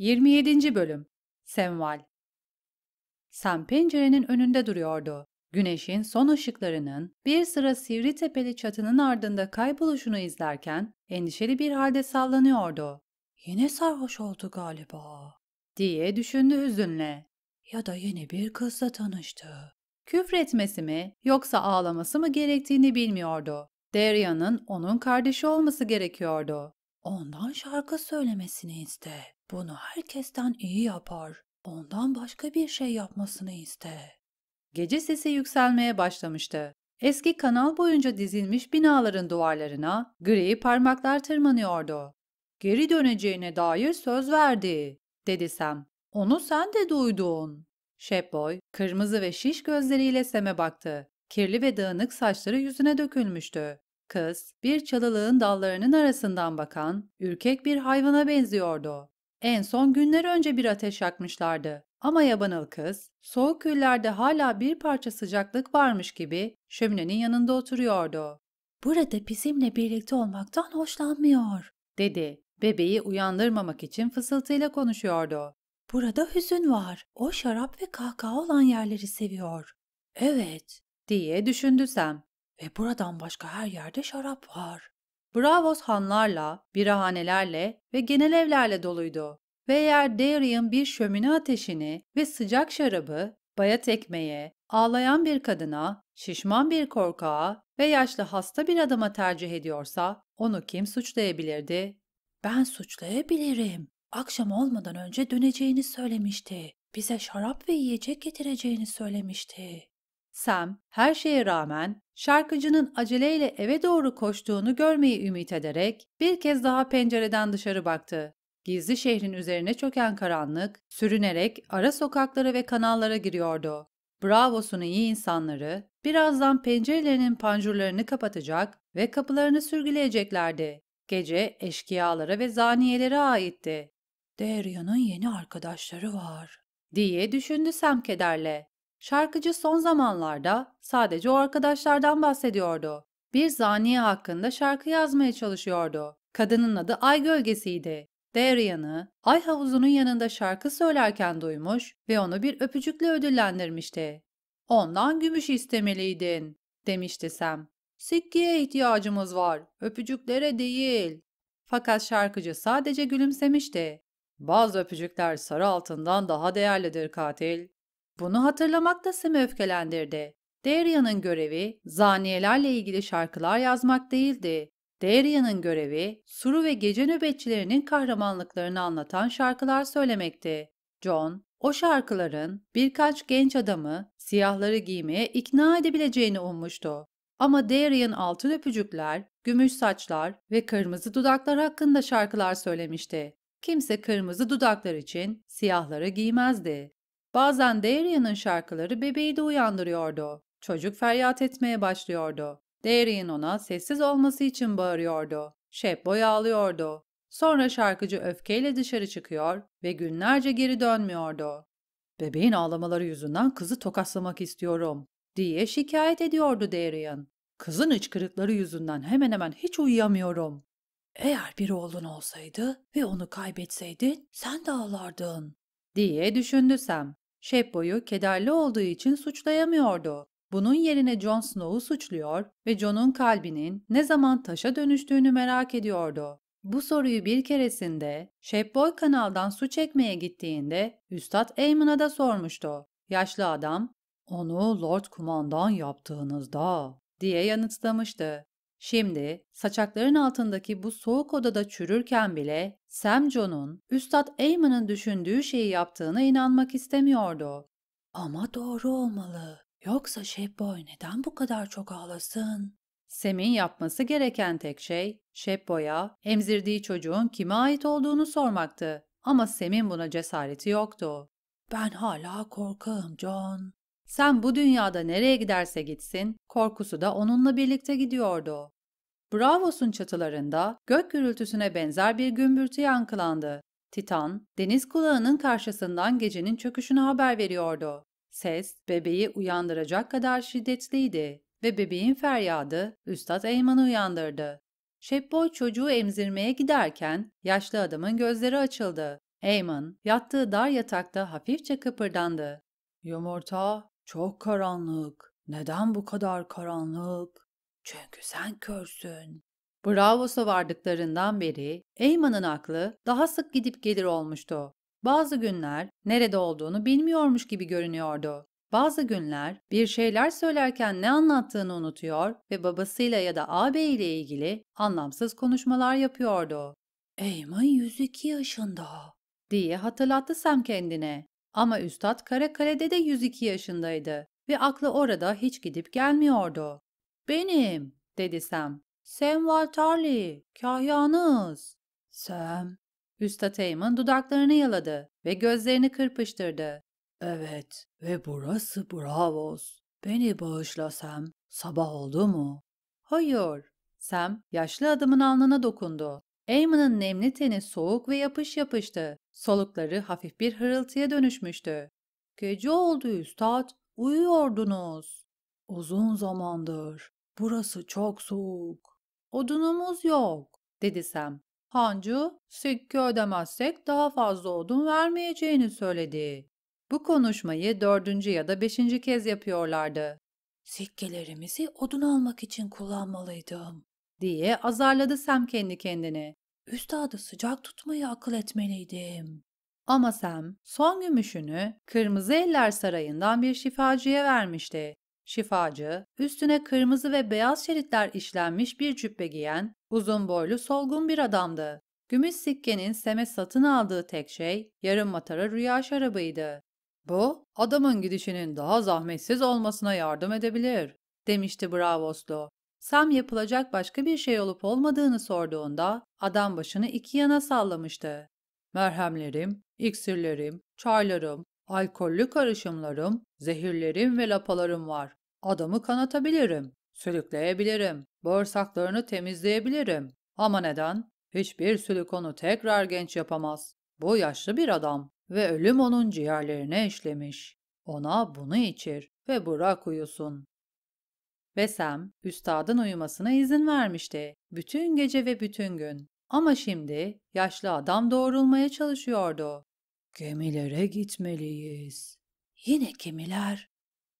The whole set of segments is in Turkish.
27. Bölüm Semval. Sen pencerenin önünde duruyordu. Güneşin son ışıklarının bir sıra sivri tepeli çatının ardında kayboluşunu izlerken endişeli bir halde sallanıyordu. Yine sarhoş oldu galiba diye düşündü hüzünle. Ya da yeni bir kızla tanıştı. Küfretmesi mi yoksa ağlaması mı gerektiğini bilmiyordu. Derya'nın onun kardeşi olması gerekiyordu. Ondan şarkı söylemesini iste bunu herkesten iyi yapar. Ondan başka bir şey yapmasını iste. Gece sesi yükselmeye başlamıştı. Eski kanal boyunca dizilmiş binaların duvarlarına gri parmaklar tırmanıyordu. Geri döneceğine dair söz verdi, dedi Sam. Onu sen de duydun. Şepboy, kırmızı ve şiş gözleriyle Sem'e baktı. Kirli ve dağınık saçları yüzüne dökülmüştü. Kız, bir çalılığın dallarının arasından bakan, ürkek bir hayvana benziyordu. En son günler önce bir ateş yakmışlardı. Ama yabanıl kız, soğuk küllerde hala bir parça sıcaklık varmış gibi şöminenin yanında oturuyordu. ''Burada bizimle birlikte olmaktan hoşlanmıyor.'' dedi. Bebeği uyandırmamak için fısıltıyla konuşuyordu. ''Burada hüzün var. O şarap ve kahkaha olan yerleri seviyor.'' ''Evet.'' diye düşündü ''Ve buradan başka her yerde şarap var.'' Bravos hanlarla, birahanelerle ve genel evlerle doluydu. Ve eğer Darian bir şömine ateşini ve sıcak şarabı, bayat ekmeğe, ağlayan bir kadına, şişman bir korkağa ve yaşlı hasta bir adama tercih ediyorsa onu kim suçlayabilirdi? Ben suçlayabilirim. Akşam olmadan önce döneceğini söylemişti. Bize şarap ve yiyecek getireceğini söylemişti. Sam her şeye rağmen şarkıcının aceleyle eve doğru koştuğunu görmeyi ümit ederek bir kez daha pencereden dışarı baktı. Gizli şehrin üzerine çöken karanlık, sürünerek ara sokaklara ve kanallara giriyordu. Bravo'sunu iyi insanları birazdan pencerelerinin panjurlarını kapatacak ve kapılarını sürgüleyeceklerdi. Gece eşkıyalara ve zaniyelere aitti. Derya'nın yeni arkadaşları var, diye düşündü Sam kederle. Şarkıcı son zamanlarda sadece o arkadaşlardan bahsediyordu. Bir zaniye hakkında şarkı yazmaya çalışıyordu. Kadının adı Ay Gölgesi'ydi. Darian'ı ay havuzunun yanında şarkı söylerken duymuş ve onu bir öpücükle ödüllendirmişti. Ondan gümüş istemeliydin, demişti Sam. Sikkiye ihtiyacımız var, öpücüklere değil. Fakat şarkıcı sadece gülümsemişti. Bazı öpücükler sarı altından daha değerlidir katil. Bunu hatırlamak da Sam'i öfkelendirdi. Deria'nın görevi zaniyelerle ilgili şarkılar yazmak değildi. Deria'nın görevi Suru ve gece nöbetçilerinin kahramanlıklarını anlatan şarkılar söylemekti. John, o şarkıların birkaç genç adamı siyahları giymeye ikna edebileceğini ummuştu. Ama Darian altın öpücükler, gümüş saçlar ve kırmızı dudaklar hakkında şarkılar söylemişti. Kimse kırmızı dudaklar için siyahları giymezdi. Bazen Darien'ın şarkıları bebeği de uyandırıyordu. Çocuk feryat etmeye başlıyordu. Darien ona sessiz olması için bağırıyordu. Şebboy ağlıyordu. Sonra şarkıcı öfkeyle dışarı çıkıyor ve günlerce geri dönmüyordu. Bebeğin ağlamaları yüzünden kızı tokaslamak istiyorum diye şikayet ediyordu Darien. Kızın hıçkırıkları yüzünden hemen hemen hiç uyuyamıyorum. Eğer bir oğlun olsaydı ve onu kaybetseydin sen de ağlardın diye düşündü Sam. Şepbo'yu kederli olduğu için suçlayamıyordu. Bunun yerine Jon Snow'u suçluyor ve Jon'un kalbinin ne zaman taşa dönüştüğünü merak ediyordu. Bu soruyu bir keresinde Shepboy kanaldan su çekmeye gittiğinde Üstad Eamon'a da sormuştu. Yaşlı adam, ''Onu Lord Kumandan yaptığınızda'' diye yanıtlamıştı. Şimdi saçakların altındaki bu soğuk odada çürürken bile Sam John'un Üstad Eamon'ın düşündüğü şeyi yaptığına inanmak istemiyordu. Ama doğru olmalı. Yoksa Shepboy neden bu kadar çok ağlasın? Sem'in yapması gereken tek şey Shepboy'a emzirdiği çocuğun kime ait olduğunu sormaktı. Ama Sem'in buna cesareti yoktu. Ben hala korkağım John. Sen bu dünyada nereye giderse gitsin, korkusu da onunla birlikte gidiyordu. Bravos'un çatılarında gök gürültüsüne benzer bir gümbürtü yankılandı. Titan, deniz kulağının karşısından gecenin çöküşünü haber veriyordu. Ses, bebeği uyandıracak kadar şiddetliydi ve bebeğin feryadı Üstad Eyman'ı uyandırdı. Şepboy çocuğu emzirmeye giderken yaşlı adamın gözleri açıldı. Eyman, yattığı dar yatakta hafifçe kıpırdandı. ''Yumurta, çok karanlık. Neden bu kadar karanlık? Çünkü sen körsün. Bravos'a vardıklarından beri Eyman'ın aklı daha sık gidip gelir olmuştu. Bazı günler nerede olduğunu bilmiyormuş gibi görünüyordu. Bazı günler bir şeyler söylerken ne anlattığını unutuyor ve babasıyla ya da ağabeyiyle ilgili anlamsız konuşmalar yapıyordu. Eyman 102 yaşında diye hatırlattı Sam kendine. Ama Üstad Karakale'de de 102 yaşındaydı ve aklı orada hiç gidip gelmiyordu. Benim, dedi Sam. Sam Walterli, kahyanız. Sam. Üstad Heyman dudaklarını yaladı ve gözlerini kırpıştırdı. Evet ve burası Bravos. Beni bağışla Sam. Sabah oldu mu? Hayır. Sam yaşlı adamın alnına dokundu. Eamon'ın nemli teni soğuk ve yapış yapıştı Solukları hafif bir hırıltıya dönüşmüştü. Gece oldu üstad, uyuyordunuz. Uzun zamandır. Burası çok soğuk. Odunumuz yok, dedi Sam. Hancı, sikke ödemezsek daha fazla odun vermeyeceğini söyledi. Bu konuşmayı dördüncü ya da beşinci kez yapıyorlardı. Sikkelerimizi odun almak için kullanmalıydım, diye azarladı Sam kendi kendini üstadı sıcak tutmayı akıl etmeliydim. Ama Sam son gümüşünü Kırmızı Eller Sarayı'ndan bir şifacıya vermişti. Şifacı, üstüne kırmızı ve beyaz şeritler işlenmiş bir cübbe giyen, uzun boylu solgun bir adamdı. Gümüş sikkenin Sem'e satın aldığı tek şey yarım matara rüya şarabıydı. Bu, adamın gidişinin daha zahmetsiz olmasına yardım edebilir, demişti Bravoslu. Sam yapılacak başka bir şey olup olmadığını sorduğunda adam başını iki yana sallamıştı. Merhemlerim, iksirlerim, çaylarım, alkollü karışımlarım, zehirlerim ve lapalarım var. Adamı kanatabilirim, sülükleyebilirim, bağırsaklarını temizleyebilirim. Ama neden? Hiçbir sülük onu tekrar genç yapamaz. Bu yaşlı bir adam ve ölüm onun ciğerlerine işlemiş. Ona bunu içir ve bırak uyusun. Ve üstadın uyumasına izin vermişti. Bütün gece ve bütün gün. Ama şimdi yaşlı adam doğrulmaya çalışıyordu. Gemilere gitmeliyiz. Yine gemiler.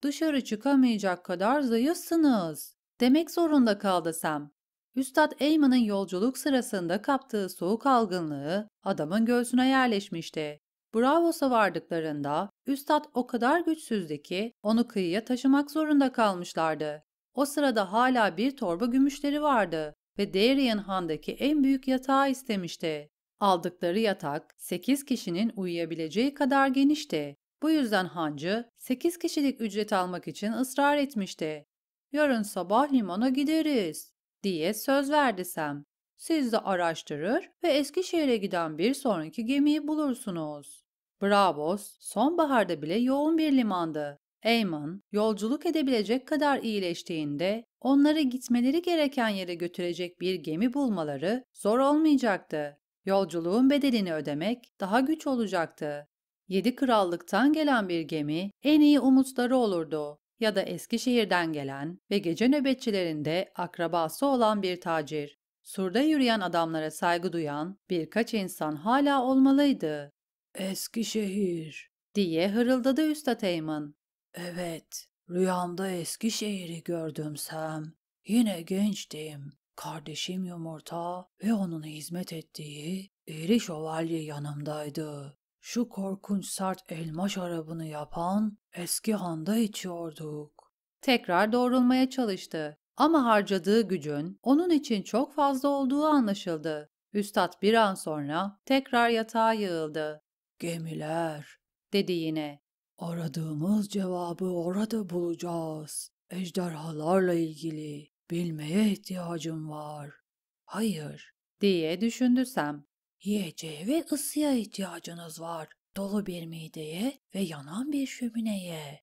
Dışarı çıkamayacak kadar zayıfsınız. Demek zorunda kaldı Sam. Üstad Eyman'ın yolculuk sırasında kaptığı soğuk algınlığı adamın göğsüne yerleşmişti. Bravos'a vardıklarında Üstad o kadar güçsüzdü ki onu kıyıya taşımak zorunda kalmışlardı. O sırada hala bir torba gümüşleri vardı ve Darien Han'daki en büyük yatağı istemişti. Aldıkları yatak 8 kişinin uyuyabileceği kadar genişti. Bu yüzden hancı 8 kişilik ücret almak için ısrar etmişti. Yarın sabah limana gideriz diye söz verdi Sam. Siz de araştırır ve Eskişehir'e giden bir sonraki gemiyi bulursunuz. Bravos sonbaharda bile yoğun bir limandı Eyman, yolculuk edebilecek kadar iyileştiğinde onları gitmeleri gereken yere götürecek bir gemi bulmaları zor olmayacaktı. Yolculuğun bedelini ödemek daha güç olacaktı. Yedi krallıktan gelen bir gemi en iyi umutları olurdu ya da eski şehirden gelen ve gece nöbetçilerinde akrabası olan bir tacir. Surda yürüyen adamlara saygı duyan birkaç insan hala olmalıydı. "Eski şehir" diye hırıldadı Üstad Eyman. Evet, rüyamda Eskişehir'i gördüm Sam. Yine gençtim. Kardeşim yumurta ve onun hizmet ettiği iri şövalye yanımdaydı. Şu korkunç sert elma şarabını yapan eski handa içiyorduk. Tekrar doğrulmaya çalıştı ama harcadığı gücün onun için çok fazla olduğu anlaşıldı. Üstad bir an sonra tekrar yatağa yığıldı. Gemiler, dedi yine. Aradığımız cevabı orada bulacağız. Ejderhalarla ilgili bilmeye ihtiyacım var. Hayır, diye düşündüsem. Sam. Yiyeceğe ve ısıya ihtiyacınız var. Dolu bir mideye ve yanan bir şömineye.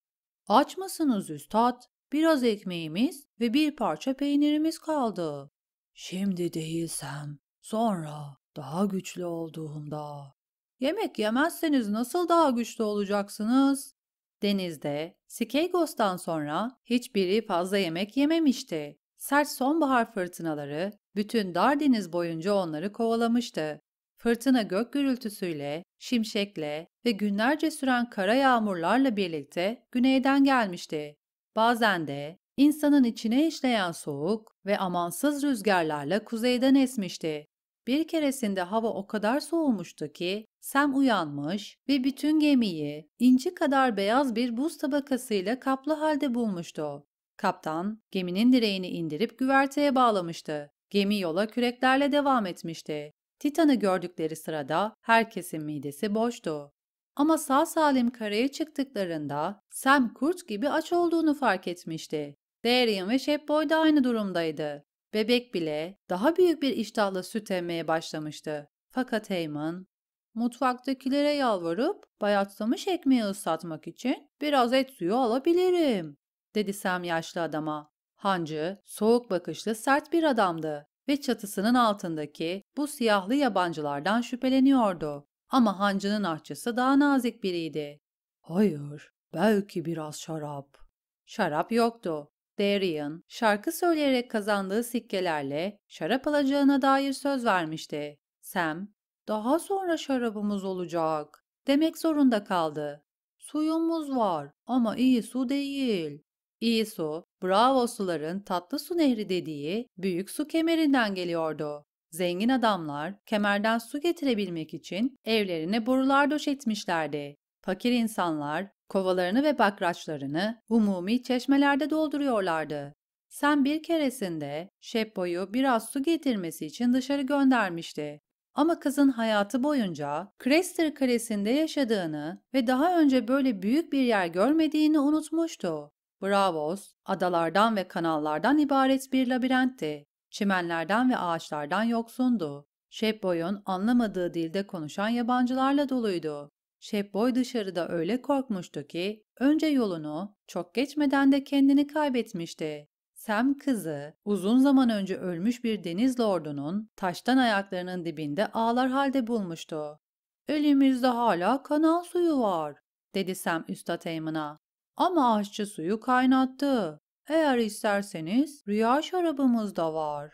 Aç mısınız üstad? Biraz ekmeğimiz ve bir parça peynirimiz kaldı. Şimdi değilsem, sonra daha güçlü olduğumda Yemek yemezseniz nasıl daha güçlü olacaksınız? Denizde, Skeygos'tan sonra hiçbiri fazla yemek yememişti. Sert sonbahar fırtınaları bütün dar deniz boyunca onları kovalamıştı. Fırtına gök gürültüsüyle, şimşekle ve günlerce süren kara yağmurlarla birlikte güneyden gelmişti. Bazen de insanın içine işleyen soğuk ve amansız rüzgarlarla kuzeyden esmişti. Bir keresinde hava o kadar soğumuştu ki Sam uyanmış ve bütün gemiyi inci kadar beyaz bir buz tabakasıyla kaplı halde bulmuştu. Kaptan geminin direğini indirip güverteye bağlamıştı. Gemi yola küreklerle devam etmişti. Titan'ı gördükleri sırada herkesin midesi boştu. Ama sağ salim karaya çıktıklarında Sam kurt gibi aç olduğunu fark etmişti. Darian ve Shepboy da aynı durumdaydı. Bebek bile daha büyük bir iştahla süt emmeye başlamıştı. Fakat Heyman Mutfaktakilere yalvarıp bayatlamış ekmeği ıslatmak için biraz et suyu alabilirim, dedi Sam yaşlı adama. Hancı, soğuk bakışlı sert bir adamdı ve çatısının altındaki bu siyahlı yabancılardan şüpheleniyordu. Ama hancının ahçısı daha nazik biriydi. Hayır, belki biraz şarap. Şarap yoktu. Darian, şarkı söyleyerek kazandığı sikkelerle şarap alacağına dair söz vermişti. Sam, daha sonra şarabımız olacak demek zorunda kaldı. Suyumuz var ama iyi su değil. İyi su, bravo suların tatlı su nehri dediği büyük su kemerinden geliyordu. Zengin adamlar kemerden su getirebilmek için evlerine borular döşetmişlerdi. Fakir insanlar kovalarını ve bakraçlarını umumi çeşmelerde dolduruyorlardı. Sen bir keresinde Şeppo'yu biraz su getirmesi için dışarı göndermişti ama kızın hayatı boyunca Craster Kalesi'nde yaşadığını ve daha önce böyle büyük bir yer görmediğini unutmuştu. Bravos, adalardan ve kanallardan ibaret bir labirentti. Çimenlerden ve ağaçlardan yoksundu. Şepboy'un anlamadığı dilde konuşan yabancılarla doluydu. Şepboy dışarıda öyle korkmuştu ki önce yolunu, çok geçmeden de kendini kaybetmişti. Sem kızı uzun zaman önce ölmüş bir deniz lordunun taştan ayaklarının dibinde ağlar halde bulmuştu. Elimizde hala kanal suyu var, dedi Sam Üstad Eamon'a. Ama aşçı suyu kaynattı. Eğer isterseniz rüya şarabımız da var.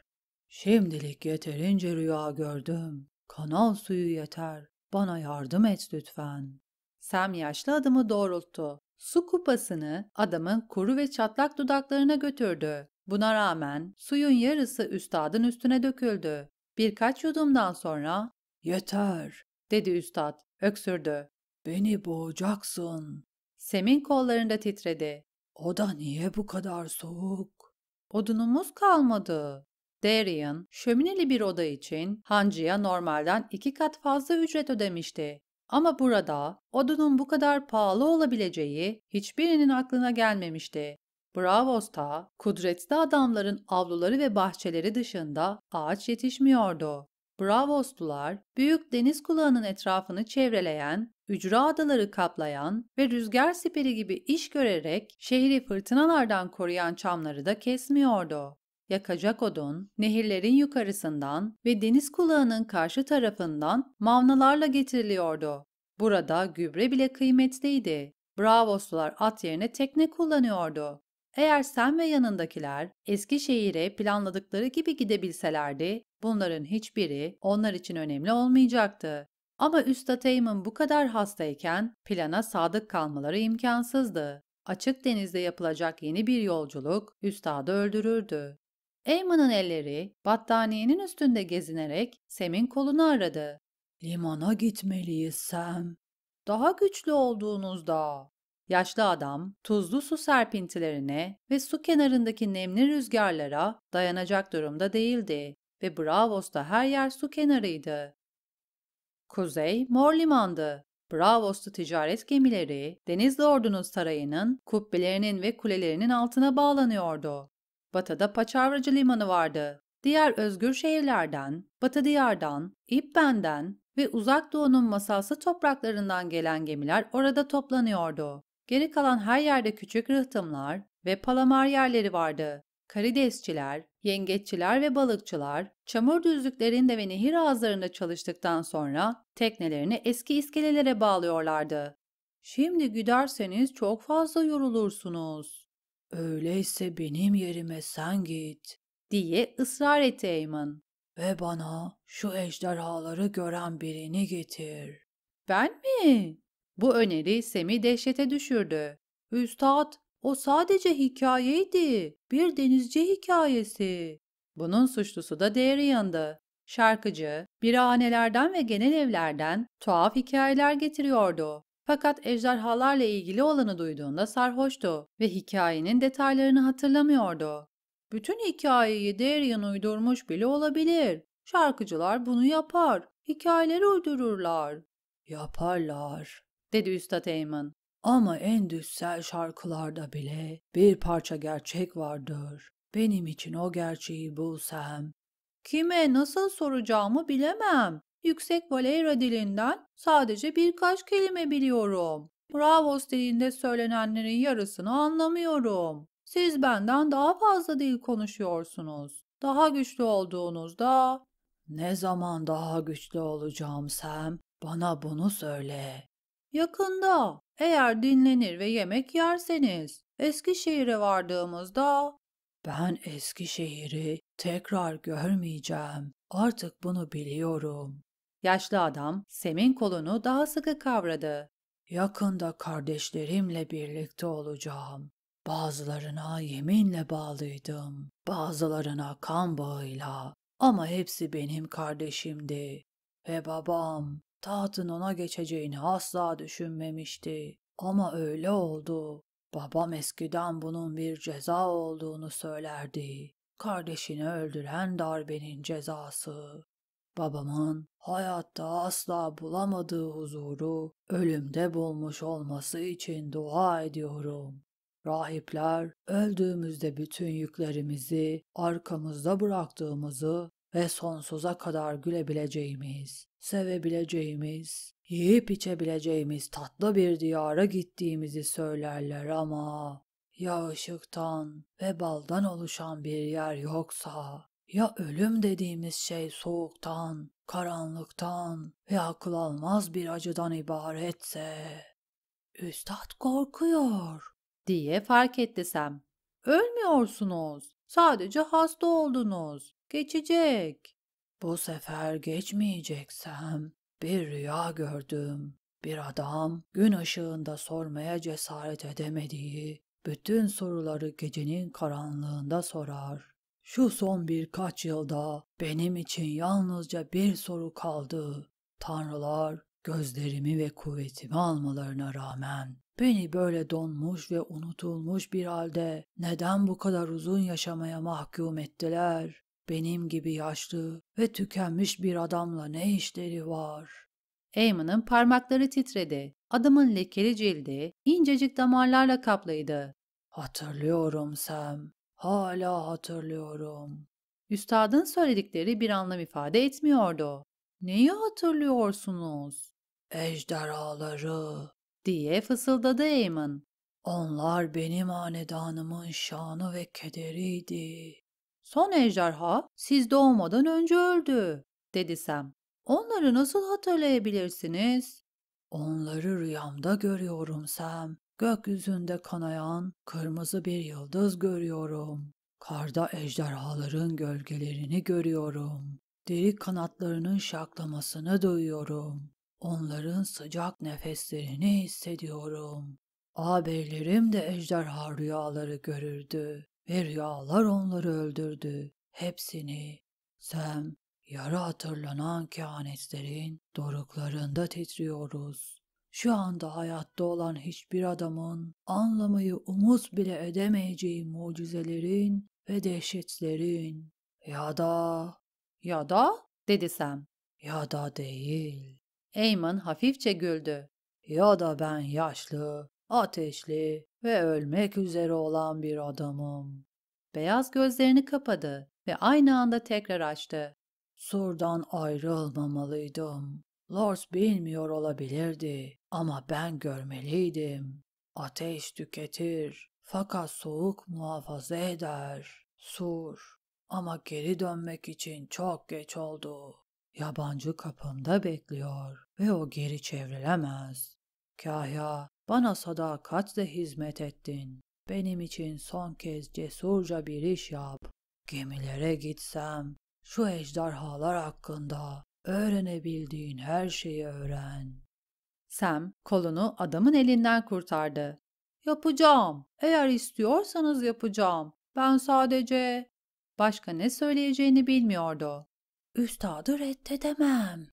Şimdilik yeterince rüya gördüm. Kanal suyu yeter. Bana yardım et lütfen. Sam yaşlı adımı doğrulttu Su kupasını adamın kuru ve çatlak dudaklarına götürdü. Buna rağmen suyun yarısı üstadın üstüne döküldü. Birkaç yudumdan sonra ''Yeter'' dedi üstad, öksürdü. ''Beni boğacaksın.'' Sem'in kollarında titredi. ''Oda niye bu kadar soğuk?'' ''Odunumuz kalmadı.'' Darian, şömineli bir oda için hancıya normalden iki kat fazla ücret ödemişti. Ama burada odunun bu kadar pahalı olabileceği hiçbirinin aklına gelmemişti. Bravos'ta kudretli adamların avluları ve bahçeleri dışında ağaç yetişmiyordu. Bravoslular, büyük deniz kulağının etrafını çevreleyen, ücra adaları kaplayan ve rüzgar siperi gibi iş görerek şehri fırtınalardan koruyan çamları da kesmiyordu yakacak odun, nehirlerin yukarısından ve deniz kulağının karşı tarafından mavnalarla getiriliyordu. Burada gübre bile kıymetliydi. Bravoslular at yerine tekne kullanıyordu. Eğer sen ve yanındakiler Eskişehir'e planladıkları gibi gidebilselerdi, bunların hiçbiri onlar için önemli olmayacaktı. Ama Üstad Eymen bu kadar hastayken plana sadık kalmaları imkansızdı. Açık denizde yapılacak yeni bir yolculuk Üstad'ı öldürürdü. Eamon'ın elleri battaniyenin üstünde gezinerek Sem'in kolunu aradı. Limana gitmeliyiz Sem. Daha güçlü olduğunuzda. Yaşlı adam tuzlu su serpintilerine ve su kenarındaki nemli rüzgarlara dayanacak durumda değildi ve Bravos'ta her yer su kenarıydı. Kuzey mor limandı. Bravos'ta ticaret gemileri deniz Ordu'nun sarayının kubbelerinin ve kulelerinin altına bağlanıyordu. Batı'da Paçavracı Limanı vardı. Diğer özgür şehirlerden, Batı Diyar'dan, İpben'den ve Uzak Doğu'nun masalsı topraklarından gelen gemiler orada toplanıyordu. Geri kalan her yerde küçük rıhtımlar ve palamar yerleri vardı. Karidesçiler, yengeççiler ve balıkçılar çamur düzlüklerinde ve nehir ağızlarında çalıştıktan sonra teknelerini eski iskelelere bağlıyorlardı. Şimdi giderseniz çok fazla yorulursunuz. Öyleyse benim yerime sen git diye ısrar etti Eyman. Ve bana şu ejderhaları gören birini getir. Ben mi? Bu öneri Sem'i dehşete düşürdü. Üstad, o sadece hikayeydi. Bir denizci hikayesi. Bunun suçlusu da değeri Şarkıcı bir anelerden ve genel evlerden tuhaf hikayeler getiriyordu. Fakat ejderhalarla ilgili olanı duyduğunda sarhoştu ve hikayenin detaylarını hatırlamıyordu. Bütün hikayeyi Darian uydurmuş bile olabilir. Şarkıcılar bunu yapar. Hikayeleri uydururlar. Yaparlar, dedi Üstad Eyman. Ama en düssel şarkılarda bile bir parça gerçek vardır. Benim için o gerçeği bulsam. Kime nasıl soracağımı bilemem. Yüksek Valero dilinden sadece birkaç kelime biliyorum. Bravos dilinde söylenenlerin yarısını anlamıyorum. Siz benden daha fazla dil konuşuyorsunuz. Daha güçlü olduğunuzda... Ne zaman daha güçlü olacağım Sam? Bana bunu söyle. Yakında. Eğer dinlenir ve yemek yerseniz. Eskişehir'e vardığımızda... Ben Eskişehir'i tekrar görmeyeceğim. Artık bunu biliyorum. Yaşlı adam Sem'in kolunu daha sıkı kavradı. Yakında kardeşlerimle birlikte olacağım. Bazılarına yeminle bağlıydım, bazılarına kan bağıyla. Ama hepsi benim kardeşimdi. Ve babam tahtın ona geçeceğini asla düşünmemişti. Ama öyle oldu. Babam eskiden bunun bir ceza olduğunu söylerdi. Kardeşini öldüren darbenin cezası. Babamın hayatta asla bulamadığı huzuru ölümde bulmuş olması için dua ediyorum. Rahipler öldüğümüzde bütün yüklerimizi arkamızda bıraktığımızı ve sonsuza kadar gülebileceğimiz, sevebileceğimiz, yiyip içebileceğimiz tatlı bir diyara gittiğimizi söylerler ama ya ve baldan oluşan bir yer yoksa ya ölüm dediğimiz şey soğuktan, karanlıktan ve akıl almaz bir acıdan ibaretse? Üstad korkuyor diye fark etti Sam. Ölmüyorsunuz. Sadece hasta oldunuz. Geçecek. Bu sefer geçmeyeceksem bir rüya gördüm. Bir adam gün ışığında sormaya cesaret edemediği bütün soruları gecenin karanlığında sorar. Şu son birkaç yılda benim için yalnızca bir soru kaldı. Tanrılar gözlerimi ve kuvvetimi almalarına rağmen beni böyle donmuş ve unutulmuş bir halde neden bu kadar uzun yaşamaya mahkum ettiler? Benim gibi yaşlı ve tükenmiş bir adamla ne işleri var? Eamon'ın parmakları titredi. Adamın lekeli cildi incecik damarlarla kaplıydı. Hatırlıyorum Sam. Hala hatırlıyorum. Üstadın söyledikleri bir anlam ifade etmiyordu. Neyi hatırlıyorsunuz? Ejderhaları diye fısıldadı Eamon. Onlar benim hanedanımın şanı ve kederiydi. Son ejderha siz doğmadan önce öldü dedi Sam. Onları nasıl hatırlayabilirsiniz? Onları rüyamda görüyorum Sam. Gökyüzünde kanayan kırmızı bir yıldız görüyorum. Karda ejderhaların gölgelerini görüyorum. Deri kanatlarının şaklamasını duyuyorum. Onların sıcak nefeslerini hissediyorum. Ağabeylerim de ejderha rüyaları görürdü ve rüyalar onları öldürdü. Hepsini Sen yara hatırlanan kehanetlerin doruklarında titriyoruz şu anda hayatta olan hiçbir adamın anlamayı umut bile edemeyeceği mucizelerin ve dehşetlerin ya da ya da dedi Sam. Ya da değil. Eyman hafifçe güldü. Ya da ben yaşlı, ateşli ve ölmek üzere olan bir adamım. Beyaz gözlerini kapadı ve aynı anda tekrar açtı. Surdan ayrılmamalıydım. Lars bilmiyor olabilirdi ama ben görmeliydim. Ateş tüketir fakat soğuk muhafaza eder. Sur ama geri dönmek için çok geç oldu. Yabancı kapımda bekliyor ve o geri çevrilemez. Kahya, bana sadakatle hizmet ettin. Benim için son kez cesurca bir iş yap. Gemilere gitsem, şu ejderhalar hakkında Öğrenebildiğin her şeyi öğren. Sam kolunu adamın elinden kurtardı. Yapacağım. Eğer istiyorsanız yapacağım. Ben sadece başka ne söyleyeceğini bilmiyordu. Üstadı reddedemem.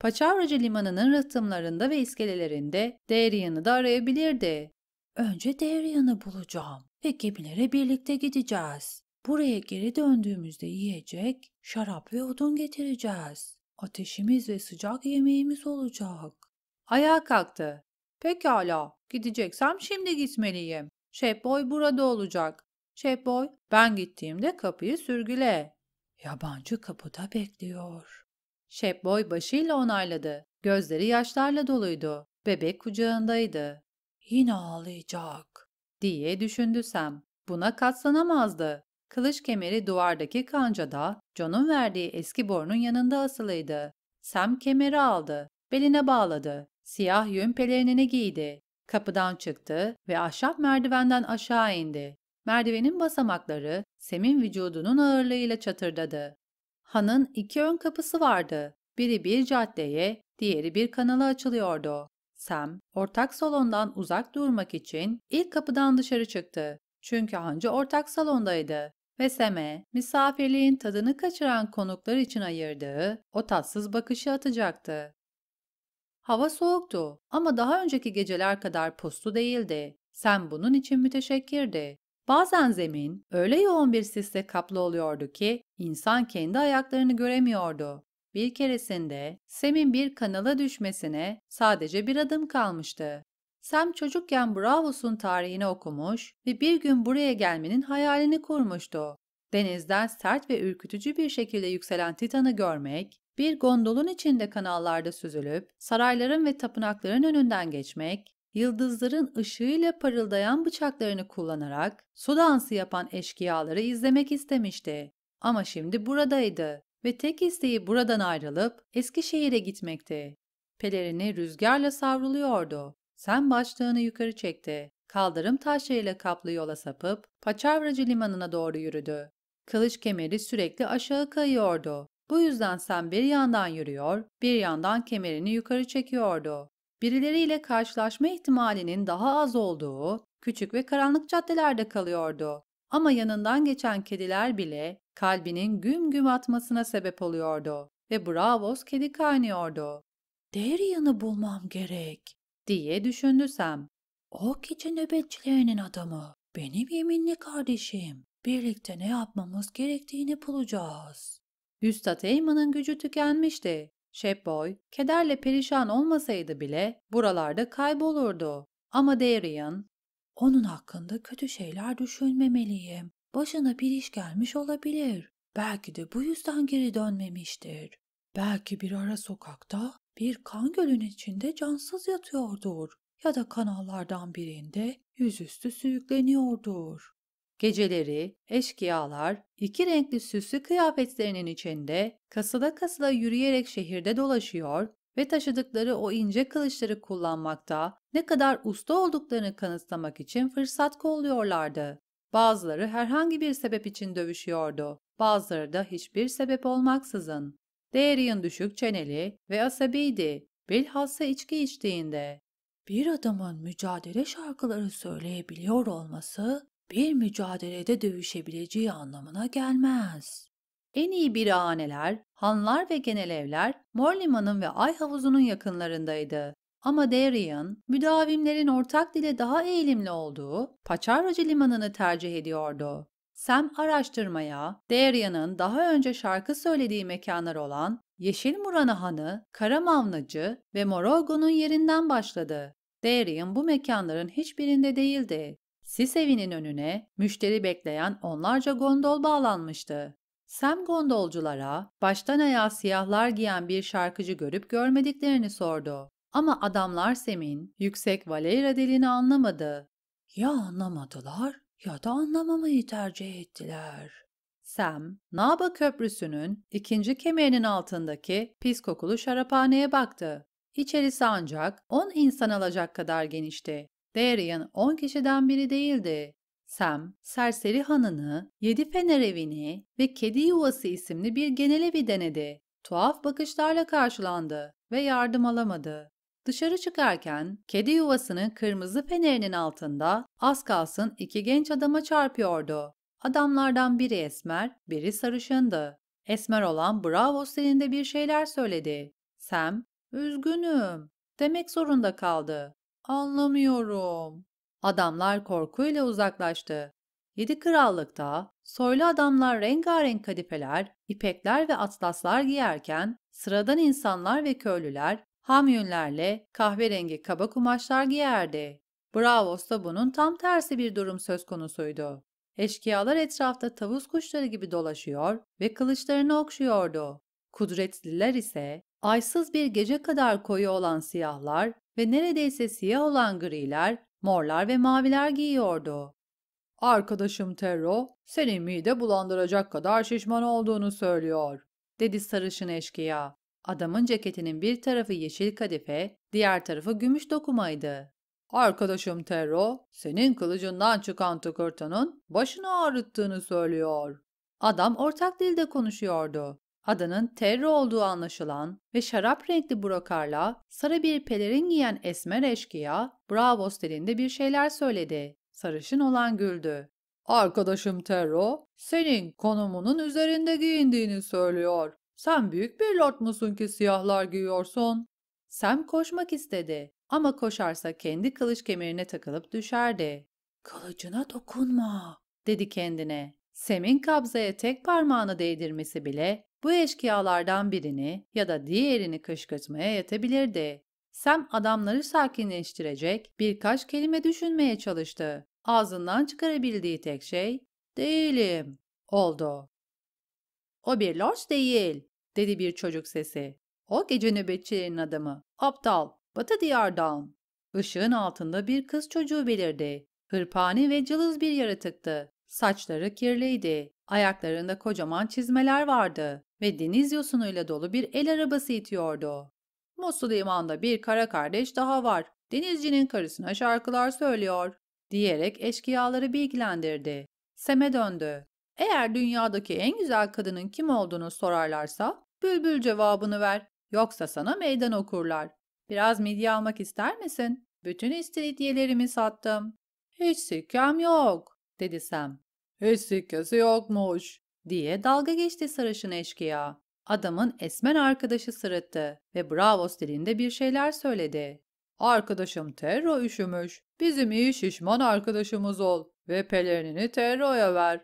Paçavracı limanının rıhtımlarında ve iskelelerinde Darian'ı da arayabilirdi. Önce Darian'ı bulacağım ve gemilere birlikte gideceğiz. Buraya geri döndüğümüzde yiyecek, şarap ve odun getireceğiz. Ateşimiz ve sıcak yemeğimiz olacak. Ayağa kalktı. Pekala, gideceksem şimdi gitmeliyim. Şefboy burada olacak. Şefboy, ben gittiğimde kapıyı sürgüle. Yabancı kapıda bekliyor. Şefboy başıyla onayladı. Gözleri yaşlarla doluydu. Bebek kucağındaydı. Yine ağlayacak diye düşündüsem, Buna katlanamazdı. Kılıç kemeri duvardaki kancada John'un verdiği eski borunun yanında asılıydı. Sam kemeri aldı, beline bağladı, siyah yün pelerinini giydi. Kapıdan çıktı ve ahşap merdivenden aşağı indi. Merdivenin basamakları Sem'in vücudunun ağırlığıyla çatırdadı. Han'ın iki ön kapısı vardı. Biri bir caddeye, diğeri bir kanala açılıyordu. Sam, ortak salondan uzak durmak için ilk kapıdan dışarı çıktı. Çünkü hancı ortak salondaydı ve Sem'e misafirliğin tadını kaçıran konuklar için ayırdığı o tatsız bakışı atacaktı. Hava soğuktu ama daha önceki geceler kadar puslu değildi. Sen bunun için müteşekkirdi. Bazen zemin öyle yoğun bir sisle kaplı oluyordu ki insan kendi ayaklarını göremiyordu. Bir keresinde Sem'in bir kanala düşmesine sadece bir adım kalmıştı. Sam çocukken Bravos'un tarihini okumuş ve bir gün buraya gelmenin hayalini kurmuştu. Denizden sert ve ürkütücü bir şekilde yükselen Titan'ı görmek, bir gondolun içinde kanallarda süzülüp sarayların ve tapınakların önünden geçmek, yıldızların ışığıyla parıldayan bıçaklarını kullanarak su dansı yapan eşkıyaları izlemek istemişti. Ama şimdi buradaydı ve tek isteği buradan ayrılıp Eskişehir'e gitmekti. Pelerini rüzgarla savruluyordu sen başlığını yukarı çekti. Kaldırım taşlarıyla kaplı yola sapıp Paçavracı limanına doğru yürüdü. Kılıç kemeri sürekli aşağı kayıyordu. Bu yüzden sen bir yandan yürüyor, bir yandan kemerini yukarı çekiyordu. Birileriyle karşılaşma ihtimalinin daha az olduğu, küçük ve karanlık caddelerde kalıyordu. Ama yanından geçen kediler bile kalbinin güm güm atmasına sebep oluyordu ve Bravos kedi kaynıyordu. Derian'ı bulmam gerek, diye düşünürsem. O keçi nöbetçilerinin adamı, benim yeminli kardeşim. Birlikte ne yapmamız gerektiğini bulacağız. Üstad Eyman'ın gücü tükenmişti. Shepboy, kederle perişan olmasaydı bile buralarda kaybolurdu. Ama Darien, onun hakkında kötü şeyler düşünmemeliyim. Başına bir iş gelmiş olabilir. Belki de bu yüzden geri dönmemiştir. Belki bir ara sokakta bir kan gölün içinde cansız yatıyordur ya da kanallardan birinde yüzüstü sürükleniyordur. Geceleri eşkıyalar iki renkli süslü kıyafetlerinin içinde kasıla kasıla yürüyerek şehirde dolaşıyor ve taşıdıkları o ince kılıçları kullanmakta ne kadar usta olduklarını kanıtlamak için fırsat kolluyorlardı. Bazıları herhangi bir sebep için dövüşüyordu, bazıları da hiçbir sebep olmaksızın. Darian düşük çeneli ve asabiydi, bilhassa içki içtiğinde. Bir adamın mücadele şarkıları söyleyebiliyor olması bir mücadelede dövüşebileceği anlamına gelmez. En iyi bir aneler, hanlar ve genel genelevler Morliman'ın ve Ay Havuzu'nun yakınlarındaydı. Ama Darien, müdavimlerin ortak dile daha eğilimli olduğu Paçarracı Limanı'nı tercih ediyordu. Sam araştırmaya, Derya'nın daha önce şarkı söylediği mekanlar olan Yeşil Hanı, Karamavnacı ve Morogo'nun yerinden başladı. Darien bu mekanların hiçbirinde değildi. Sis evinin önüne müşteri bekleyen onlarca gondol bağlanmıştı. Sam gondolculara baştan ayağa siyahlar giyen bir şarkıcı görüp görmediklerini sordu. Ama adamlar Sem'in yüksek Valera dilini anlamadı. Ya anlamadılar ya da anlamamayı tercih ettiler. Sam, Naba Köprüsü'nün ikinci kemiğinin altındaki pis kokulu şaraphaneye baktı. İçerisi ancak 10 insan alacak kadar genişti. Darian 10 kişiden biri değildi. Sam, serseri hanını, yedi fener evini ve kedi yuvası isimli bir genel evi denedi. Tuhaf bakışlarla karşılandı ve yardım alamadı. Dışarı çıkarken kedi yuvasının kırmızı fenerinin altında az kalsın iki genç adama çarpıyordu. Adamlardan biri esmer, biri sarışındı. Esmer olan bravo stilinde bir şeyler söyledi. Sam, üzgünüm demek zorunda kaldı. Anlamıyorum. Adamlar korkuyla uzaklaştı. Yedi krallıkta soylu adamlar rengarenk kadifeler, ipekler ve atlaslar giyerken sıradan insanlar ve köylüler hamyonlarla kahverengi kaba kumaşlar giyerdi. Bravos'ta bunun tam tersi bir durum söz konusuydu. Eşkıyalar etrafta tavus kuşları gibi dolaşıyor ve kılıçlarını okşuyordu. Kudretliler ise aysız bir gece kadar koyu olan siyahlar ve neredeyse siyah olan griler, morlar ve maviler giyiyordu. Arkadaşım Terro, senin mide bulandıracak kadar şişman olduğunu söylüyor, dedi sarışın eşkıya. Adamın ceketinin bir tarafı yeşil kadife, diğer tarafı gümüş dokumaydı. Arkadaşım Tero, senin kılıcından çıkan tıkırtının başını ağrıttığını söylüyor. Adam ortak dilde konuşuyordu. Adanın Terro olduğu anlaşılan ve şarap renkli brokarla sarı bir pelerin giyen esmer eşkıya Bravos dilinde bir şeyler söyledi. Sarışın olan güldü. Arkadaşım Terro, senin konumunun üzerinde giyindiğini söylüyor. Sen büyük bir lord musun ki siyahlar giyiyorsun? Sam koşmak istedi ama koşarsa kendi kılıç kemerine takılıp düşerdi. Kılıcına dokunma dedi kendine. Sem'in kabzaya tek parmağını değdirmesi bile bu eşkıyalardan birini ya da diğerini kışkırtmaya yetebilirdi. Sem adamları sakinleştirecek birkaç kelime düşünmeye çalıştı. Ağzından çıkarabildiği tek şey "değilim" oldu. O bir lord değil dedi bir çocuk sesi. O gece nöbetçilerin adamı. Aptal. Batı diyardan. Işığın altında bir kız çocuğu belirdi. Hırpani ve cılız bir yaratıktı. Saçları kirliydi. Ayaklarında kocaman çizmeler vardı ve deniz yosunuyla dolu bir el arabası itiyordu. Mosul limanda bir kara kardeş daha var. Denizcinin karısına şarkılar söylüyor diyerek eşkıyaları bilgilendirdi. Sem'e döndü. Eğer dünyadaki en güzel kadının kim olduğunu sorarlarsa Bülbül cevabını ver. Yoksa sana meydan okurlar. Biraz midye almak ister misin? Bütün istiridyelerimi sattım. Hiç sikkam yok, dedi Sam. Hiç sikkası yokmuş, diye dalga geçti sarışın eşkıya. Adamın esmen arkadaşı sırıttı ve bravo stilinde bir şeyler söyledi. Arkadaşım Terro üşümüş. Bizim iyi şişman arkadaşımız ol ve pelerini Terro'ya ver.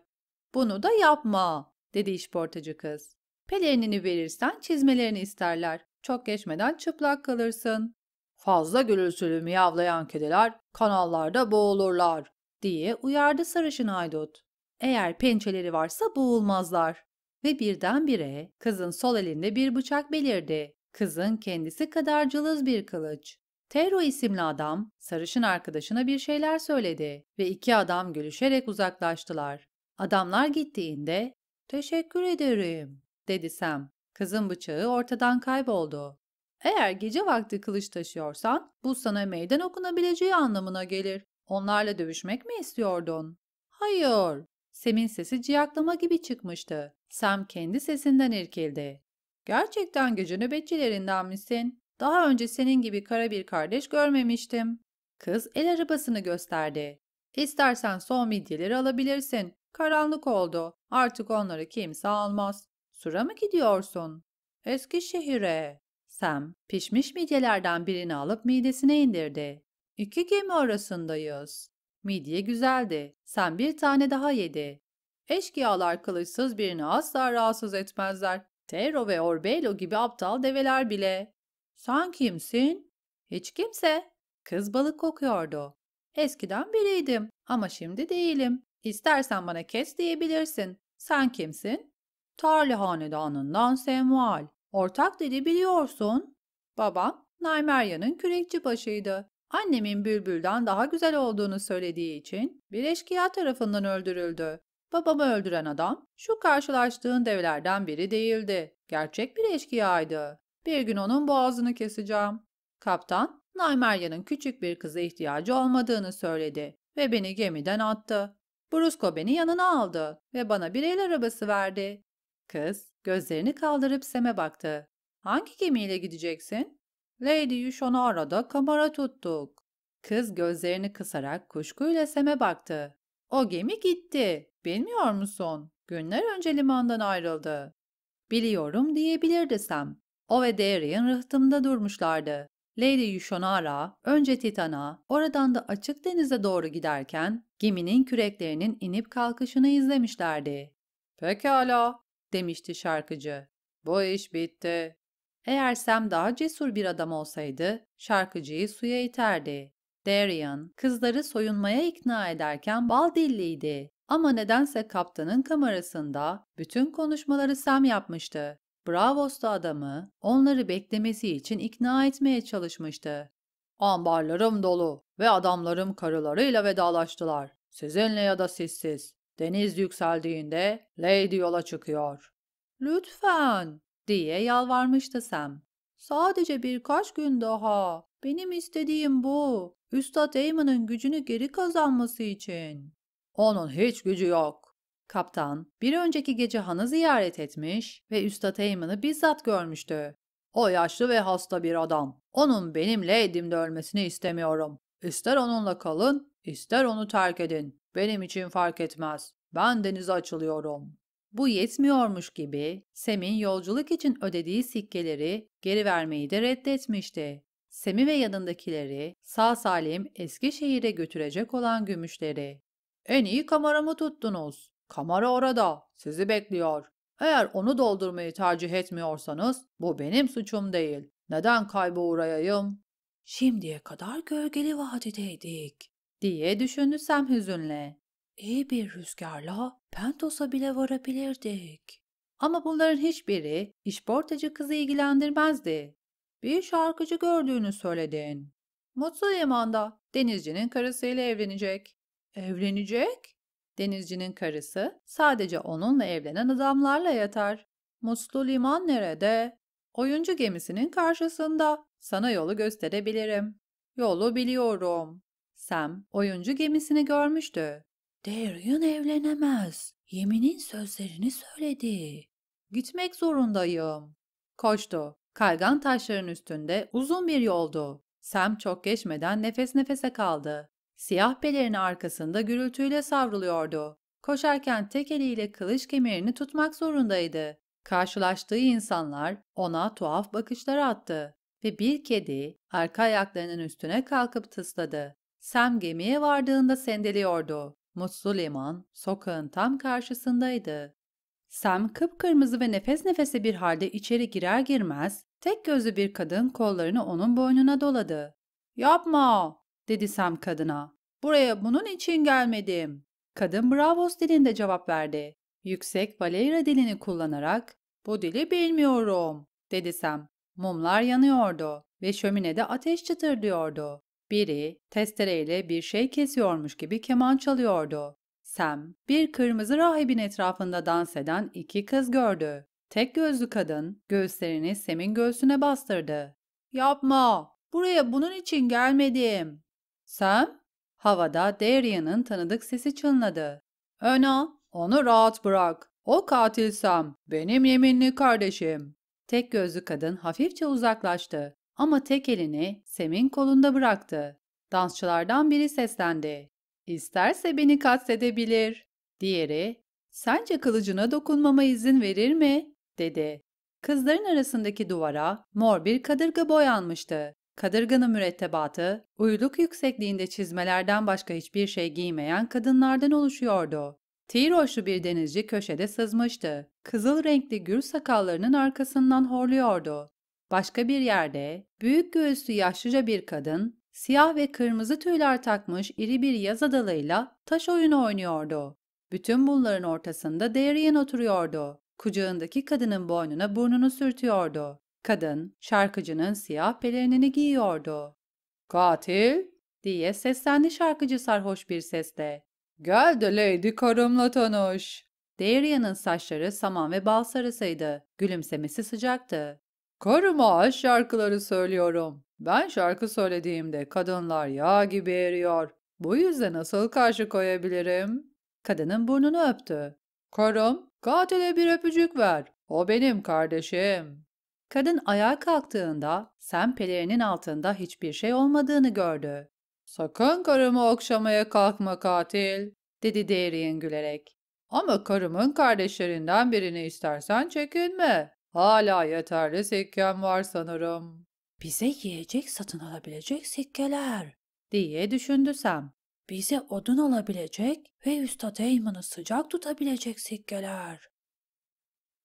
Bunu da yapma, dedi işportacı kız. Pelerinini verirsen çizmelerini isterler. Çok geçmeden çıplak kalırsın. Fazla gürültülü miyavlayan kediler kanallarda boğulurlar diye uyardı sarışın haydut. Eğer pençeleri varsa boğulmazlar. Ve birdenbire kızın sol elinde bir bıçak belirdi. Kızın kendisi kadar cılız bir kılıç. Tero isimli adam sarışın arkadaşına bir şeyler söyledi ve iki adam gülüşerek uzaklaştılar. Adamlar gittiğinde "Teşekkür ederim." dedi Sam. Kızın bıçağı ortadan kayboldu. Eğer gece vakti kılıç taşıyorsan bu sana meydan okunabileceği anlamına gelir. Onlarla dövüşmek mi istiyordun? Hayır. Semin sesi ciyaklama gibi çıkmıştı. Sam kendi sesinden irkildi. Gerçekten gece nöbetçilerinden misin? Daha önce senin gibi kara bir kardeş görmemiştim. Kız el arabasını gösterdi. İstersen son midyeleri alabilirsin. Karanlık oldu. Artık onları kimse almaz. Sura mı gidiyorsun? Eski şehire. Sam, pişmiş midyelerden birini alıp midesine indirdi. İki gemi arasındayız. Midye güzeldi. Sam bir tane daha yedi. Eşkıyalar kılıçsız birini asla rahatsız etmezler. Tero ve Orbelo gibi aptal develer bile. Sen kimsin? Hiç kimse. Kız balık kokuyordu. Eskiden biriydim ama şimdi değilim. İstersen bana kes diyebilirsin. Sen kimsin? Tarlı hanedanından Semval. Ortak dedi biliyorsun. Babam Naymerya'nın kürekçi paşıydı. Annemin Bülbül'den daha güzel olduğunu söylediği için bir eşkıya tarafından öldürüldü. Babamı öldüren adam şu karşılaştığın devlerden biri değildi. Gerçek bir eşkıyaydı. Bir gün onun boğazını keseceğim. Kaptan, Naymerya'nın küçük bir kıza ihtiyacı olmadığını söyledi ve beni gemiden attı. Brusco beni yanına aldı ve bana bir el arabası verdi. Kız gözlerini kaldırıp Sem'e baktı. Hangi gemiyle gideceksin? Lady Yushonara'da kamera tuttuk. Kız gözlerini kısarak kuşkuyla Sem'e baktı. O gemi gitti. Bilmiyor musun? Günler önce limandan ayrıldı. Biliyorum diyebilirdi Sam. O ve Darian rıhtımda durmuşlardı. Lady Yushonara önce Titan'a, oradan da açık denize doğru giderken geminin küreklerinin inip kalkışını izlemişlerdi. Pekala, demişti şarkıcı. Bu iş bitti. Eğer Sam daha cesur bir adam olsaydı şarkıcıyı suya iterdi. Darian kızları soyunmaya ikna ederken bal dilliydi. Ama nedense kaptanın kamerasında bütün konuşmaları Sam yapmıştı. Bravos'ta adamı onları beklemesi için ikna etmeye çalışmıştı. Ambarlarım dolu ve adamlarım karılarıyla vedalaştılar. Sizinle ya da sizsiz. Deniz yükseldiğinde Lady yola çıkıyor. Lütfen diye yalvarmıştı Sam. Sadece birkaç gün daha. Benim istediğim bu. Üstad Eamon'ın gücünü geri kazanması için. Onun hiç gücü yok. Kaptan bir önceki gece Han'ı ziyaret etmiş ve Üstad Eamon'ı bizzat görmüştü. O yaşlı ve hasta bir adam. Onun benim Lady'imde ölmesini istemiyorum. İster onunla kalın, ister onu terk edin. Benim için fark etmez. Ben denize açılıyorum. Bu yetmiyormuş gibi Sem'in yolculuk için ödediği sikkeleri geri vermeyi de reddetmişti. Sem'i ve yanındakileri sağ salim Eskişehir'e götürecek olan gümüşleri. En iyi kameramı tuttunuz. Kamera orada. Sizi bekliyor. Eğer onu doldurmayı tercih etmiyorsanız bu benim suçum değil. Neden kayba uğrayayım? Şimdiye kadar gölgeli vadideydik diye düşündü Sam hüzünle. İyi bir rüzgarla Pentos'a bile varabilirdik. Ama bunların hiçbiri işportacı kızı ilgilendirmezdi. Bir şarkıcı gördüğünü söyledin. Mutlu Yaman'da denizcinin karısıyla evlenecek. Evlenecek? Denizcinin karısı sadece onunla evlenen adamlarla yatar. Mutlu liman nerede? Oyuncu gemisinin karşısında. Sana yolu gösterebilirim. Yolu biliyorum. Sam oyuncu gemisini görmüştü. Darian evlenemez. Yeminin sözlerini söyledi. Gitmek zorundayım. Koştu. Kaygan taşların üstünde uzun bir yoldu. Sam çok geçmeden nefes nefese kaldı. Siyah pelerin arkasında gürültüyle savruluyordu. Koşarken tek eliyle kılıç kemerini tutmak zorundaydı. Karşılaştığı insanlar ona tuhaf bakışlar attı ve bir kedi arka ayaklarının üstüne kalkıp tısladı. Sam gemiye vardığında sendeliyordu. Mutlu liman sokağın tam karşısındaydı. Sam kıpkırmızı ve nefes nefese bir halde içeri girer girmez tek gözlü bir kadın kollarını onun boynuna doladı. "Yapma!" dedi Sam kadına. "Buraya bunun için gelmedim." Kadın Bravos dilinde cevap verdi. Yüksek Valera dilini kullanarak "Bu dili bilmiyorum." dedi Sam. Mumlar yanıyordu ve şöminede ateş çıtırdıyordu. Biri testereyle bir şey kesiyormuş gibi keman çalıyordu. Sam bir kırmızı rahibin etrafında dans eden iki kız gördü. Tek gözlü kadın göğüslerini Sam'in göğsüne bastırdı. Yapma! Buraya bunun için gelmedim. Sam? Havada Darian'ın tanıdık sesi çınladı. Öna, onu rahat bırak. O katil Sam, benim yeminli kardeşim. Tek gözlü kadın hafifçe uzaklaştı ama tek elini Sem'in kolunda bıraktı. Dansçılardan biri seslendi. İsterse beni kastedebilir. Diğeri, sence kılıcına dokunmama izin verir mi? dedi. Kızların arasındaki duvara mor bir kadırga boyanmıştı. Kadırganın mürettebatı, uyluk yüksekliğinde çizmelerden başka hiçbir şey giymeyen kadınlardan oluşuyordu. Tiroşlu bir denizci köşede sızmıştı. Kızıl renkli gür sakallarının arkasından horluyordu. Başka bir yerde büyük göğüslü yaşlıca bir kadın siyah ve kırmızı tüyler takmış iri bir yaz adalıyla taş oyunu oynuyordu. Bütün bunların ortasında Darien oturuyordu. Kucağındaki kadının boynuna burnunu sürtüyordu. Kadın, şarkıcının siyah pelerinini giyiyordu. ''Katil?'' diye seslendi şarkıcı sarhoş bir sesle. ''Gel de Lady karımla tanış.'' Darian'ın saçları saman ve bal sarısıydı. Gülümsemesi sıcaktı. Karıma aşk şarkıları söylüyorum. Ben şarkı söylediğimde kadınlar yağ gibi eriyor. Bu yüzden nasıl karşı koyabilirim? Kadının burnunu öptü. Karım, katile bir öpücük ver. O benim kardeşim. Kadın ayağa kalktığında sen pelerinin altında hiçbir şey olmadığını gördü. Sakın karımı okşamaya kalkma katil, dedi Derin gülerek. Ama karımın kardeşlerinden birini istersen çekinme. Hala yeterli sikkem var sanırım. Bize yiyecek satın alabilecek sikkeler diye düşündüsem. Bize odun alabilecek ve Üstad Eyman'ı sıcak tutabilecek sikkeler.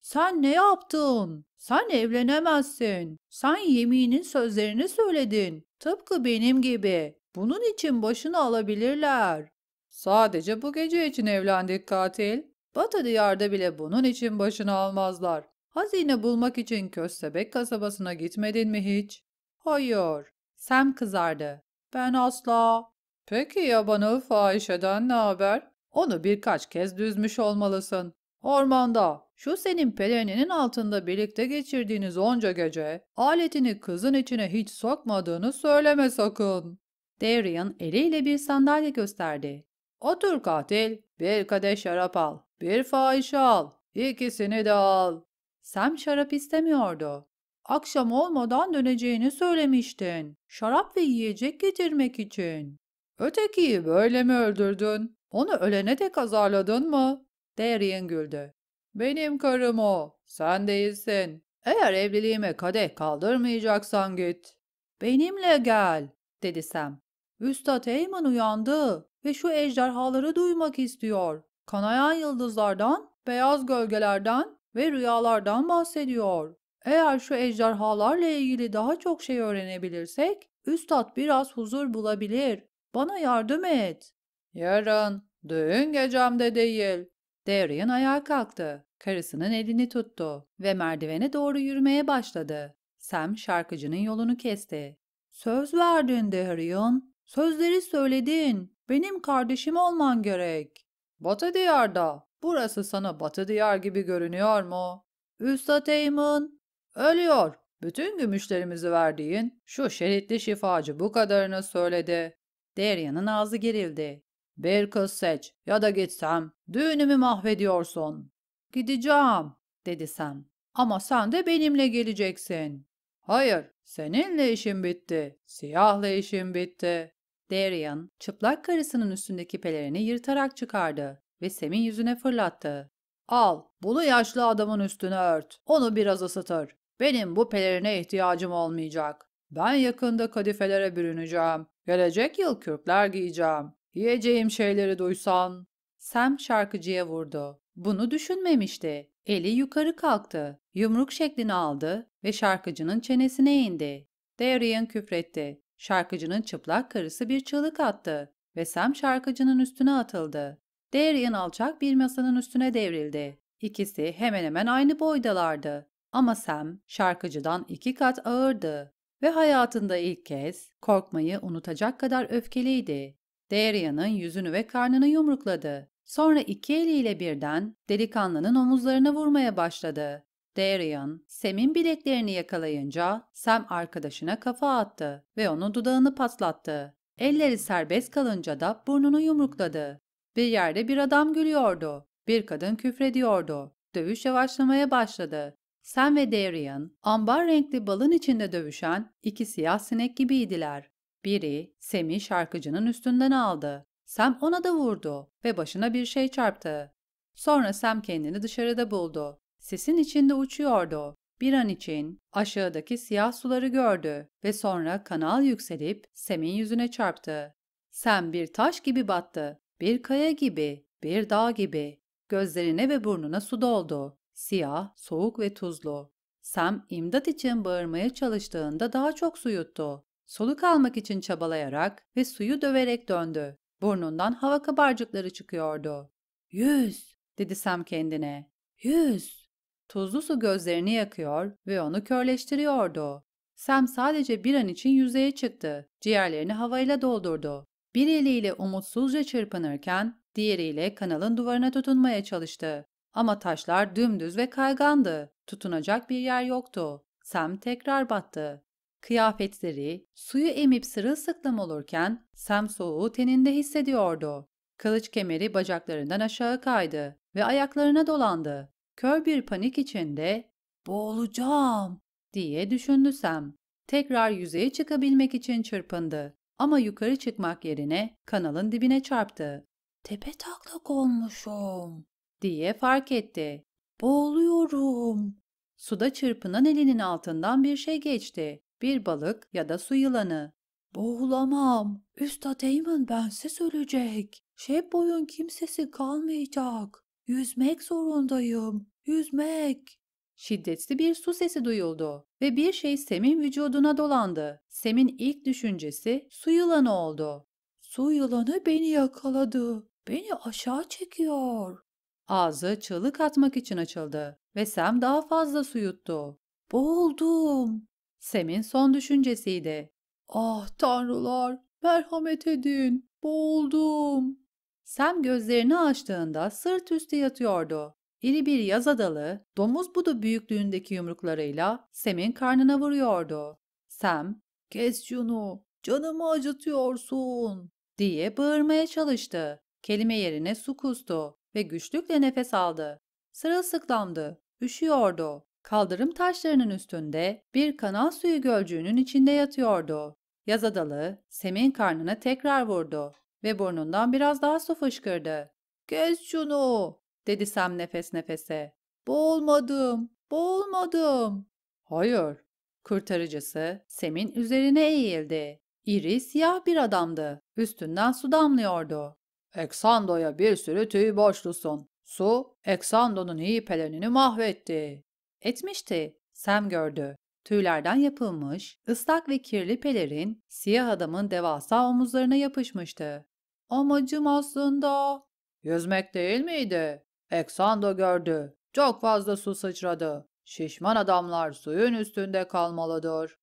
Sen ne yaptın? Sen evlenemezsin. Sen yeminin sözlerini söyledin. Tıpkı benim gibi. Bunun için başını alabilirler. Sadece bu gece için evlendik katil. Batı diyarda bile bunun için başını almazlar. Hazine bulmak için Köstebek kasabasına gitmedin mi hiç? Hayır. Sam kızardı. Ben asla. Peki ya bana fahişeden ne haber? Onu birkaç kez düzmüş olmalısın. Ormanda, şu senin peleninin altında birlikte geçirdiğiniz onca gece, aletini kızın içine hiç sokmadığını söyleme sakın. Darian eliyle bir sandalye gösterdi. Otur katil, bir kadeh şarap al, bir fahişe al, ikisini de al. Sam şarap istemiyordu. Akşam olmadan döneceğini söylemiştin. Şarap ve yiyecek getirmek için. Ötekiyi böyle mi öldürdün? Onu ölene dek azarladın mı? Darien güldü. Benim karım o. Sen değilsin. Eğer evliliğime kadeh kaldırmayacaksan git. Benimle gel, dedi Sam. Üstad Eyman uyandı ve şu ejderhaları duymak istiyor. Kanayan yıldızlardan, beyaz gölgelerden ve rüyalardan bahsediyor. Eğer şu ejderhalarla ilgili daha çok şey öğrenebilirsek, üstad biraz huzur bulabilir. Bana yardım et. Yarın, düğün gecemde değil. Darian ayağa kalktı. Karısının elini tuttu ve merdivene doğru yürümeye başladı. Sam şarkıcının yolunu kesti. Söz verdin Darian. Sözleri söyledin. Benim kardeşim olman gerek. Batı diyarda Burası sana batı diyar gibi görünüyor mu? Üstad Eymun ölüyor. Bütün gümüşlerimizi verdiğin şu şeritli şifacı bu kadarını söyledi. Derya'nın ağzı gerildi. Bir kız seç ya da gitsem düğünümü mahvediyorsun. Gideceğim dedi Sam. Ama sen de benimle geleceksin. Hayır, seninle işim bitti. Siyahla işim bitti. Darian, çıplak karısının üstündeki pelerini yırtarak çıkardı ve Sem'in yüzüne fırlattı. Al, bunu yaşlı adamın üstüne ört. Onu biraz ısıtır. Benim bu pelerine ihtiyacım olmayacak. Ben yakında kadifelere bürüneceğim. Gelecek yıl kürkler giyeceğim. Yiyeceğim şeyleri duysan. Sem şarkıcıya vurdu. Bunu düşünmemişti. Eli yukarı kalktı. Yumruk şeklini aldı ve şarkıcının çenesine indi. Darian küfretti. Şarkıcının çıplak karısı bir çığlık attı ve Sam şarkıcının üstüne atıldı. Darian alçak bir masanın üstüne devrildi. İkisi hemen hemen aynı boydalardı. Ama Sam şarkıcıdan iki kat ağırdı ve hayatında ilk kez korkmayı unutacak kadar öfkeliydi. Darian'ın yüzünü ve karnını yumrukladı. Sonra iki eliyle birden delikanlının omuzlarına vurmaya başladı. Darian, Sam'in bileklerini yakalayınca Sam arkadaşına kafa attı ve onun dudağını patlattı. Elleri serbest kalınca da burnunu yumrukladı. Bir yerde bir adam gülüyordu. Bir kadın küfrediyordu. Dövüş yavaşlamaya başladı. Sam ve Darian, ambar renkli balın içinde dövüşen iki siyah sinek gibiydiler. Biri Sam'i şarkıcının üstünden aldı. Sam ona da vurdu ve başına bir şey çarptı. Sonra Sam kendini dışarıda buldu. Sisin içinde uçuyordu. Bir an için aşağıdaki siyah suları gördü ve sonra kanal yükselip Sam'in yüzüne çarptı. Sam bir taş gibi battı bir kaya gibi, bir dağ gibi. Gözlerine ve burnuna su doldu. Siyah, soğuk ve tuzlu. Sam imdat için bağırmaya çalıştığında daha çok su yuttu. Soluk almak için çabalayarak ve suyu döverek döndü. Burnundan hava kabarcıkları çıkıyordu. Yüz, dedi Sam kendine. Yüz. Tuzlu su gözlerini yakıyor ve onu körleştiriyordu. Sam sadece bir an için yüzeye çıktı. Ciğerlerini havayla doldurdu. Bir eliyle umutsuzca çırpınırken diğeriyle kanalın duvarına tutunmaya çalıştı. Ama taşlar dümdüz ve kaygandı. Tutunacak bir yer yoktu. Sam tekrar battı. Kıyafetleri suyu emip sırılsıklam olurken Sam soğuğu teninde hissediyordu. Kılıç kemeri bacaklarından aşağı kaydı ve ayaklarına dolandı. Kör bir panik içinde "Boğulacağım!" diye düşündü Sam. Tekrar yüzeye çıkabilmek için çırpındı. Ama yukarı çıkmak yerine kanalın dibine çarptı. Tepe taklak olmuşum diye fark etti. Boğuluyorum. Suda çırpınan elinin altından bir şey geçti. Bir balık ya da su yılanı. Boğulamam. Üstad Eymen bensiz ölecek. Şey boyun kimsesi kalmayacak. Yüzmek zorundayım. Yüzmek. Şiddetli bir su sesi duyuldu ve bir şey Sem'in vücuduna dolandı. Sem'in ilk düşüncesi su yılanı oldu. Su yılanı beni yakaladı. Beni aşağı çekiyor. Ağzı çığlık atmak için açıldı ve Sem daha fazla su yuttu. Boğuldum. Sem'in son düşüncesiydi. Ah tanrılar, merhamet edin, boğuldum. Sem gözlerini açtığında sırt üstü yatıyordu İri bir yaz adalı, domuz budu büyüklüğündeki yumruklarıyla Sem'in karnına vuruyordu. Sem, ''Kes şunu, canımı acıtıyorsun!'' diye bağırmaya çalıştı. Kelime yerine su kustu ve güçlükle nefes aldı. Sırılsıklamdı, üşüyordu. Kaldırım taşlarının üstünde bir kanal suyu gölcüğünün içinde yatıyordu. Yaz adalı Sem'in karnına tekrar vurdu ve burnundan biraz daha su fışkırdı. ''Kes şunu! dedi Sam nefes nefese. Boğulmadım, boğulmadım. Hayır. Kurtarıcısı Sem'in üzerine eğildi. İri siyah bir adamdı. Üstünden su damlıyordu. Eksando'ya bir sürü tüy borçlusun. Su, Eksando'nun iyi pelenini mahvetti. Etmişti. Sem gördü. Tüylerden yapılmış, ıslak ve kirli pelerin siyah adamın devasa omuzlarına yapışmıştı. Amacım aslında... Yüzmek değil miydi? Eksando gördü. Çok fazla su sıçradı. Şişman adamlar suyun üstünde kalmalıdır.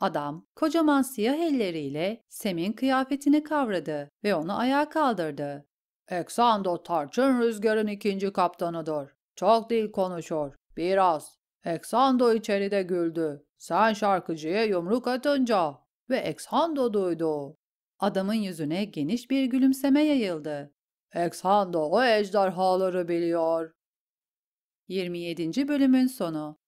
Adam kocaman siyah elleriyle Sem'in kıyafetini kavradı ve onu ayağa kaldırdı. Eksando tarçın rüzgarın ikinci kaptanıdır. Çok dil konuşur. Biraz. Eksando içeride güldü. Sen şarkıcıya yumruk atınca. Ve Eksando duydu. Adamın yüzüne geniş bir gülümseme yayıldı. Eksan da o ejderhaları biliyor. 27. bölümün sonu